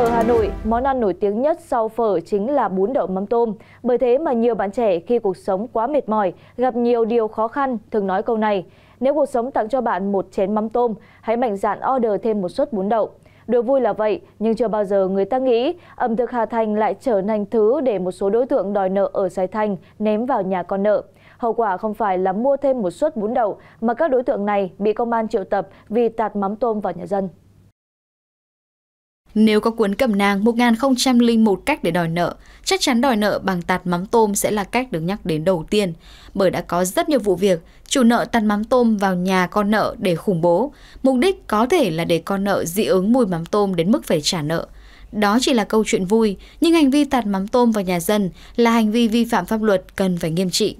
ở hà nội món ăn nổi tiếng nhất sau phở chính là bún đậu mắm tôm bởi thế mà nhiều bạn trẻ khi cuộc sống quá mệt mỏi gặp nhiều điều khó khăn thường nói câu này nếu cuộc sống tặng cho bạn một chén mắm tôm hãy mạnh dạn order thêm một suất bún đậu Điều vui là vậy, nhưng chưa bao giờ người ta nghĩ ẩm thực Hà Thành lại trở thành thứ để một số đối tượng đòi nợ ở Sài Thành ném vào nhà con nợ. Hậu quả không phải là mua thêm một suất bún đậu mà các đối tượng này bị công an triệu tập vì tạt mắm tôm vào nhà dân. Nếu có cuốn cẩm nang 1001 cách để đòi nợ, chắc chắn đòi nợ bằng tạt mắm tôm sẽ là cách được nhắc đến đầu tiên, bởi đã có rất nhiều vụ việc chủ nợ tạt mắm tôm vào nhà con nợ để khủng bố, mục đích có thể là để con nợ dị ứng mùi mắm tôm đến mức phải trả nợ. Đó chỉ là câu chuyện vui, nhưng hành vi tạt mắm tôm vào nhà dân là hành vi vi phạm pháp luật cần phải nghiêm trị.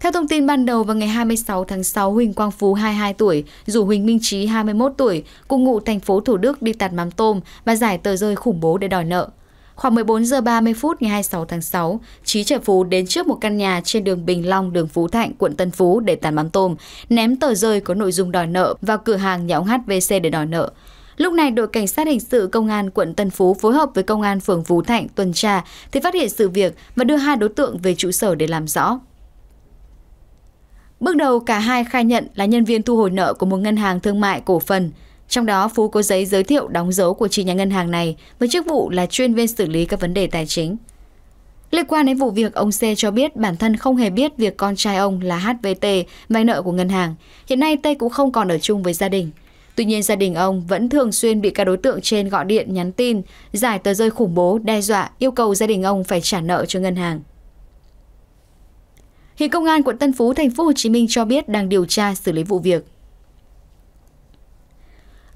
Theo thông tin ban đầu vào ngày 26 tháng 6, Huỳnh Quang Phú 22 tuổi rủ Huỳnh Minh Trí 21 tuổi cùng ngụ thành phố Thủ Đức đi tạt mắm tôm và giải tờ rơi khủng bố để đòi nợ. Khoảng 14 giờ 30 phút ngày 26 tháng 6, Trí chở Phú đến trước một căn nhà trên đường Bình Long, đường Phú Thạnh, quận Tân Phú để tàn mắm tôm, ném tờ rơi có nội dung đòi nợ vào cửa hàng nhà ông HVC để đòi nợ. Lúc này, đội cảnh sát hình sự công an quận Tân Phú phối hợp với công an phường Phú Thạnh tuần tra thì phát hiện sự việc và đưa hai đối tượng về trụ sở để làm rõ. Bước đầu cả hai khai nhận là nhân viên thu hồi nợ của một ngân hàng thương mại cổ phần. Trong đó Phú có giấy giới thiệu đóng dấu của chi nhánh ngân hàng này với chức vụ là chuyên viên xử lý các vấn đề tài chính. Liên quan đến vụ việc, ông C cho biết bản thân không hề biết việc con trai ông là HVT vay nợ của ngân hàng. Hiện nay T cũng không còn ở chung với gia đình. Tuy nhiên gia đình ông vẫn thường xuyên bị các đối tượng trên gọi điện nhắn tin, giải tờ rơi khủng bố, đe dọa, yêu cầu gia đình ông phải trả nợ cho ngân hàng. Hiện công an quận Tân Phú thành phố Hồ Chí Minh cho biết đang điều tra xử lý vụ việc.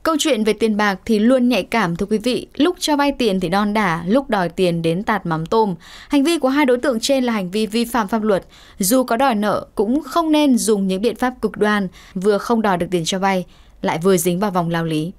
Câu chuyện về tiền bạc thì luôn nhạy cảm thưa quý vị, lúc cho vay tiền thì đon đả, lúc đòi tiền đến tạt mắm tôm. Hành vi của hai đối tượng trên là hành vi vi phạm pháp luật, dù có đòi nợ cũng không nên dùng những biện pháp cực đoan, vừa không đòi được tiền cho vay, lại vừa dính vào vòng lao lý.